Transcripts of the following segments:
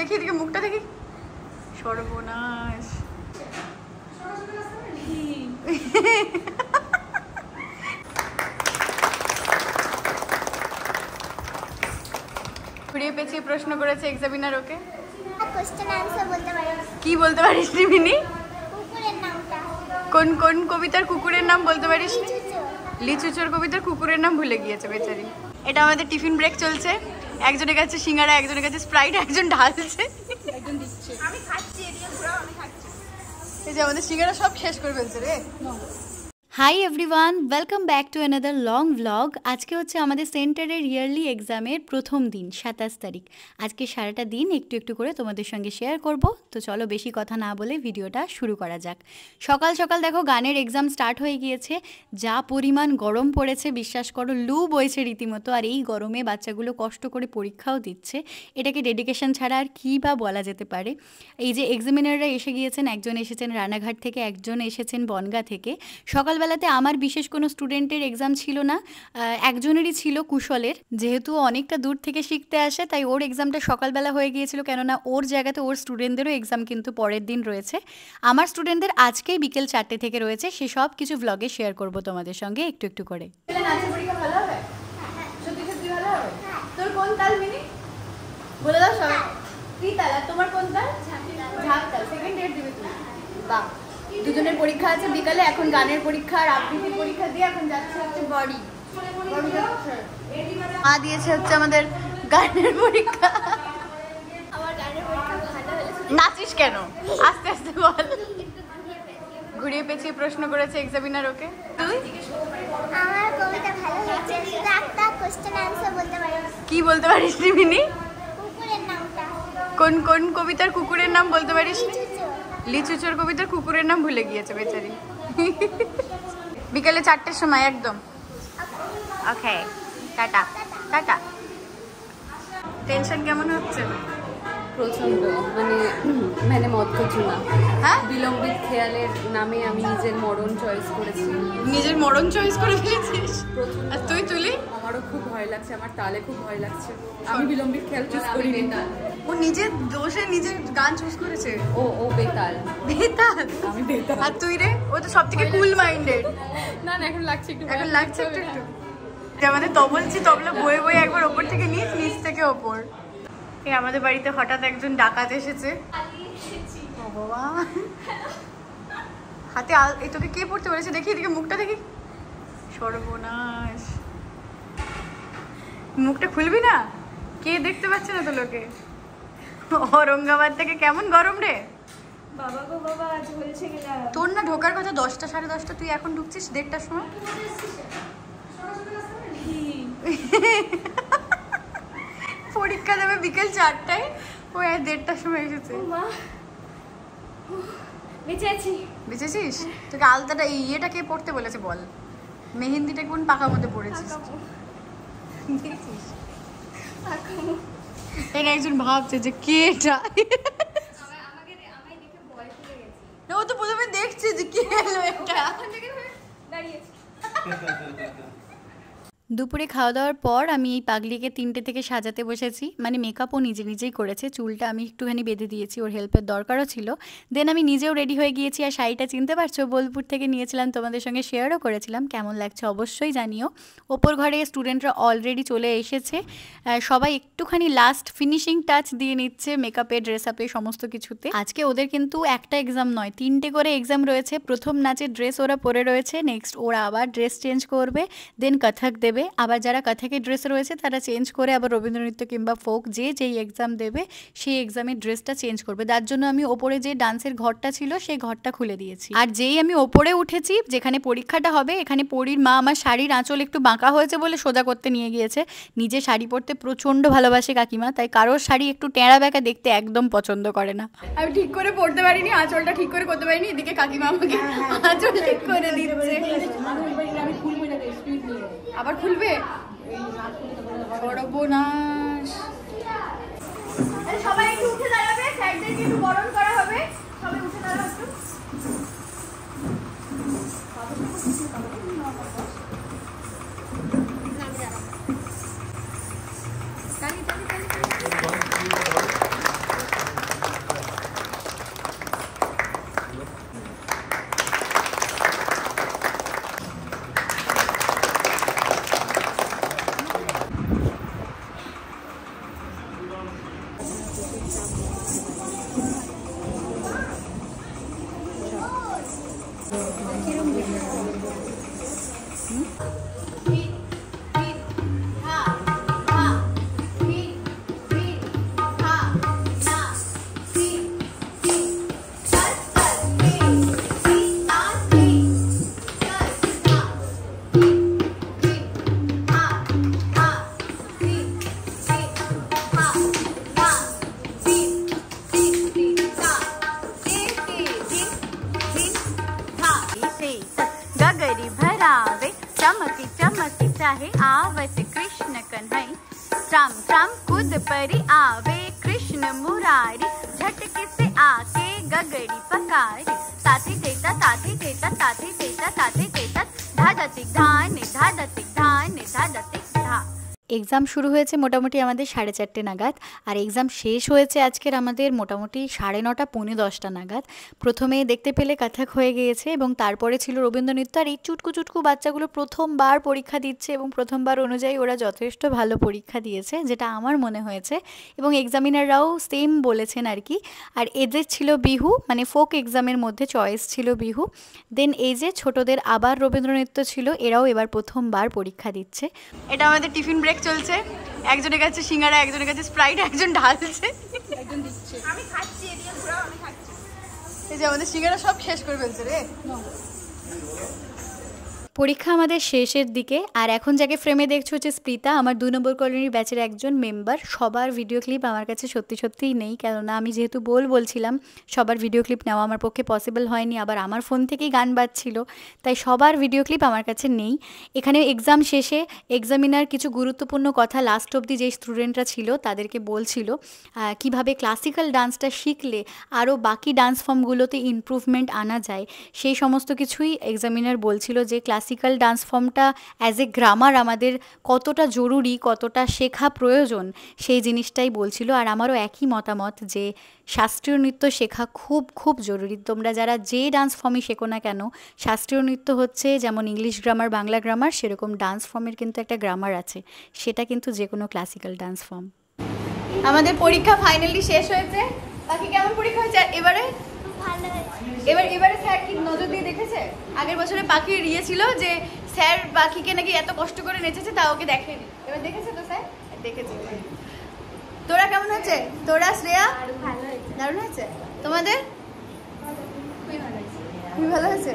দেখি এদিকে মুখটা দেখি সর্বনাশ ঘুরিয়ে পেছিয়ে প্রশ্ন করেছে এক্সামিনার ওকে কি বলতে পারিস রিমিনি কোন কোন কবিতার কুকুরের নাম বলতে পারিস লিচুচোর কবিতার কুকুরের নাম ভুলে গিয়েছে বেচারি এটা আমাদের টিফিন ব্রেক চলছে একজনের কাছে সিঙ্গারা একজনের কাছে স্প্রাইট একজন ঢালছে এই যে আমাদের সিঙ্গারা সব শেষ করে ফেলছে রে hi everyone welcome back to another long vlog আজকে হচ্ছে আমাদের সেন্টারের ইয়ারলি এক্সামের প্রথম দিন সাতাশ তারিখ আজকে সারাটা দিন একটু একটু করে তোমাদের সঙ্গে শেয়ার করব তো চলো বেশি কথা না বলে ভিডিওটা শুরু করা যাক সকাল সকাল দেখো গানের এক্সাম স্টার্ট হয়ে গিয়েছে যা পরিমাণ গরম পড়েছে বিশ্বাস করো লু বইছে রীতিমতো আর এই গরমে বাচ্চাগুলো কষ্ট করে পরীক্ষাও দিচ্ছে এটাকে ডেডিকেশন ছাড়া আর কী বা বলা যেতে পারে এই যে এক্সামিনাররা এসে গিয়েছেন একজন এসেছেন রানাঘাট থেকে একজন এসেছেন বনগা থেকে সকালবেলা ছোটবেলাতে আমার বিশেষ কোনো স্টুডেন্টের এক্সাম ছিল না একজনেরই ছিল কুশলের যেহেতু অনেকটা দূর থেকে শিখতে আসে তাই ওর এক্সামটা সকালবেলা হয়ে গিয়েছিল কেননা ওর জায়গাতে ওর স্টুডেন্টদেরও এক্সাম কিন্তু পরের দিন রয়েছে আমার স্টুডেন্টদের আজকেই বিকেল চারটে থেকে রয়েছে সে সব কিছু ব্লগে শেয়ার করব তোমাদের সঙ্গে একটু একটু করে বলে দাও সব কি তোমার কোন তাল ঝাঁপ তাল সেকেন্ড ডেট দিবে তুমি বাহ দুজনের পরীক্ষা আছে বিকালে এখন গানের পরীক্ষা আর আবৃত্তির পরীক্ষা দিয়ে এখন যাচ্ছে হচ্ছে বডি মা দিয়েছে হচ্ছে আমাদের গানের পরীক্ষা নাচিস কেন আস্তে আস্তে বল ঘুরিয়ে পেছিয়ে প্রশ্ন করেছে এক্সামিনার ওকে তুই আমার কবিতা ভালো হয়েছে কোশ্চেন आंसर বলতে পারিস কি বলতে পারিস রিমিনি কুকুরের নামটা কোন কোন কবিতার কুকুরের নাম বলতে পারিস লিচুচোর কবিতার কুকুরের নাম ভুলে গিয়েছে বেচারি বিকেলে চারটের সময় একদম ওকে টাটা টাটা টেনশন কেমন হচ্ছে প্রচন্ড মানে মানে মত কিছু না হ্যাঁ বিলম্বিত খেয়ালের নামে আমি নিজের মরণ চয়েস করেছি নিজের মরণ চয়েস করে ফেলেছিস আর তুই আমারও খুব ভয় লাগছে আমার তালে খুব ভয় লাগছে আমি বিলম্বিত খেয়াল চুজ করি ও নিজের দোষে নিজের গান চুজ করেছে ও ও বেতাল বেতাল আমি বেতাল আর তুই রে ও তো সবথেকে কুল মাইন্ডেড না না এখন লাগছে একটু এখন লাগছে একটু একটু আমাদের তবলছি তবলা বয়ে বয়ে একবার ওপর থেকে নিচ নিচ থেকে ওপর এই আমাদের বাড়িতে হঠাৎ একজন ডাকাত এসেছে ও বাবা হাতে এই তোকে কে পড়তে বলেছে দেখি এদিকে মুখটা দেখি সর্বনাশ মুখটা খুলবি না কে দেখতে পাচ্ছে না তো লোকে ঔরঙ্গাবাদ থেকে কেমন গরম রে তোর না ঢোকার কথা দশটা সাড়ে দশটা তুই এখন ঢুকছিস দেড়টার সময় পরীক্ষা দেবে বিকেল চারটায় ওই আর দেড়টার সময় এসেছে বেঁচেছি বেঁচেছিস তোকে আলতাটা ইয়েটা কে পড়তে বলেছে বল মেহেন্দিটা কোন পাকার মধ্যে পড়েছিস দেখেছিস একজন ভাবছে যে কে এটা ও তো প্রথমে দেখছে যে কে এলো এটা দাঁড়িয়েছে দুপুরে খাওয়া দাওয়ার পর আমি এই পাগলিকে তিনটে থেকে সাজাতে বসেছি মানে মেকআপও নিজে নিজেই করেছে চুলটা আমি একটুখানি বেঁধে দিয়েছি ওর হেল্পের দরকারও ছিল দেন আমি নিজেও রেডি হয়ে গিয়েছি আর শাড়িটা চিনতে পারছো বোলপুর থেকে নিয়েছিলাম তোমাদের সঙ্গে শেয়ারও করেছিলাম কেমন লাগছে অবশ্যই জানিও ওপর ঘরে স্টুডেন্টরা অলরেডি চলে এসেছে সবাই একটুখানি লাস্ট ফিনিশিং টাচ দিয়ে নিচ্ছে মেকআপে ড্রেস আপে সমস্ত কিছুতে আজকে ওদের কিন্তু একটা এক্সাম নয় তিনটে করে এক্সাম রয়েছে প্রথম নাচের ড্রেস ওরা পরে রয়েছে নেক্সট ওরা আবার ড্রেস চেঞ্জ করবে দেন কথক দেবে করবে আবার যারা কথাকে ড্রেস রয়েছে তারা চেঞ্জ করে আবার রবীন্দ্রনৃত্য কিংবা ফোক যে যেই এক্সাম দেবে সেই এক্সামের ড্রেসটা চেঞ্জ করবে তার জন্য আমি ওপরে যে ডান্সের ঘরটা ছিল সেই ঘরটা খুলে দিয়েছি আর যেই আমি ওপরে উঠেছি যেখানে পরীক্ষাটা হবে এখানে পরীর মা আমার শাড়ির আঁচল একটু বাঁকা হয়েছে বলে সোজা করতে নিয়ে গিয়েছে নিজে শাড়ি পরতে প্রচণ্ড ভালোবাসে কাকিমা তাই কারোর শাড়ি একটু টেঁড়া ব্যাকা দেখতে একদম পছন্দ করে না আমি ঠিক করে পড়তে পারিনি আঁচলটা ঠিক করে করতে পারিনি এদিকে কাকিমা আমাকে হ্যাঁ, হ্যাঁ। আঁচল ঠিক করে দিচ্ছে আবার খুলবে সর্বনাশ সবাই একটু উঠে দাঁড়াও Hmm? सागरी भरावे चमकी चमकी चाहे आवत कृष्ण कन्हई श्राम श्राम खुद परी आवे कृष्ण मुरारी झटके से आके गगड़ी पकारी ताते देता ताते देता ताते देता ताते देता धादतिक धाने धादतिक धाने धादतिक এক্সাম শুরু হয়েছে মোটামুটি আমাদের সাড়ে চারটে নাগাদ আর এক্সাম শেষ হয়েছে আজকের আমাদের মোটামুটি সাড়ে নটা পৌনে দশটা নাগাদ প্রথমে দেখতে পেলে কাথাক হয়ে গিয়েছে এবং তারপরে ছিল রবীন্দ্র নৃত্য আর এই চুটকু চুটকু বাচ্চাগুলো প্রথমবার পরীক্ষা দিচ্ছে এবং প্রথমবার অনুযায়ী ওরা যথেষ্ট ভালো পরীক্ষা দিয়েছে যেটা আমার মনে হয়েছে এবং এক্সামিনাররাও সেম বলেছেন আর কি আর এদের ছিল বিহু মানে ফোক এক্সামের মধ্যে চয়েস ছিল বিহু দেন এই যে ছোটদের আবার রবীন্দ্র নৃত্য ছিল এরাও এবার প্রথমবার পরীক্ষা দিচ্ছে এটা আমাদের টিফিন ব্রেক ব্রেক চলছে একজনের কাছে সিঙ্গারা একজনের কাছে স্প্রাইট একজন ঢালছে এই যে আমাদের সিঙ্গারা সব শেষ করে ফেলছে রে পরীক্ষা আমাদের শেষের দিকে আর এখন যাকে ফ্রেমে দেখছো হচ্ছে স্প্রিতা আমার দু নম্বর কলোনির ব্যাচের একজন মেম্বার সবার ভিডিও ক্লিপ আমার কাছে সত্যি সত্যিই নেই কেননা আমি যেহেতু বল বলছিলাম সবার ভিডিও ক্লিপ নেওয়া আমার পক্ষে পসিবল হয়নি আবার আমার ফোন থেকেই গান বাজছিল তাই সবার ভিডিও ক্লিপ আমার কাছে নেই এখানে এক্সাম শেষে এক্সামিনার কিছু গুরুত্বপূর্ণ কথা লাস্ট অবধি যে স্টুডেন্টরা ছিল তাদেরকে বলছিল কিভাবে ক্লাসিক্যাল ডান্সটা শিখলে আরও বাকি ডান্স ফর্মগুলোতে ইমপ্রুভমেন্ট আনা যায় সেই সমস্ত কিছুই এক্সামিনার বলছিল যে ক্লাস ক্লাসিক্যাল ডান্স ফর্মটা অ্যাজ এ গ্রামার আমাদের কতটা জরুরি কতটা শেখা প্রয়োজন সেই জিনিসটাই বলছিল আর আমারও একই মতামত যে শাস্ত্রীয় নৃত্য শেখা খুব খুব জরুরি তোমরা যারা যে ডান্স ফর্মই শেখো না কেন শাস্ত্রীয় নৃত্য হচ্ছে যেমন ইংলিশ গ্রামার বাংলা গ্রামার সেরকম ডান্স ফর্মের কিন্তু একটা গ্রামার আছে সেটা কিন্তু যে কোনো ক্লাসিক্যাল ডান্স ফর্ম আমাদের পরীক্ষা ফাইনালি শেষ হয়েছে বাকি কেমন পরীক্ষা হয়েছে এবারে ভালো এবার এবারে স্যার কি নজর দিয়ে দেখেছে আগের বছরে পাখির ইয়ে ছিল যে স্যার পাখিকে নাকি এত কষ্ট করে নেচেছে তা ওকে দেখেনি এবার দেখেছে তো স্যার দেখেছে তোরা কেমন আছে তোরা শ্রেয়া দারুণ হয়েছে তোমাদের খুবই ভালো হয়েছে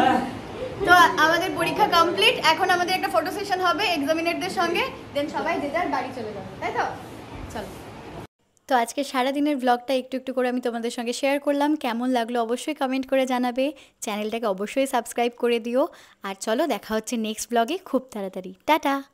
হ্যাঁ। তো আমাদের পরীক্ষা কমপ্লিট এখন আমাদের একটা ফটো সেশন হবে এক্সামিনেটদের সঙ্গে দেন সবাই যে যার বাড়ি চলে যাবে তাই তো তো আজকে সারাদিনের ব্লগটা একটু একটু করে আমি তোমাদের সঙ্গে শেয়ার করলাম কেমন লাগলো অবশ্যই কমেন্ট করে জানাবে চ্যানেলটাকে অবশ্যই সাবস্ক্রাইব করে দিও আর চলো দেখা হচ্ছে নেক্সট ব্লগে খুব তাড়াতাড়ি টাটা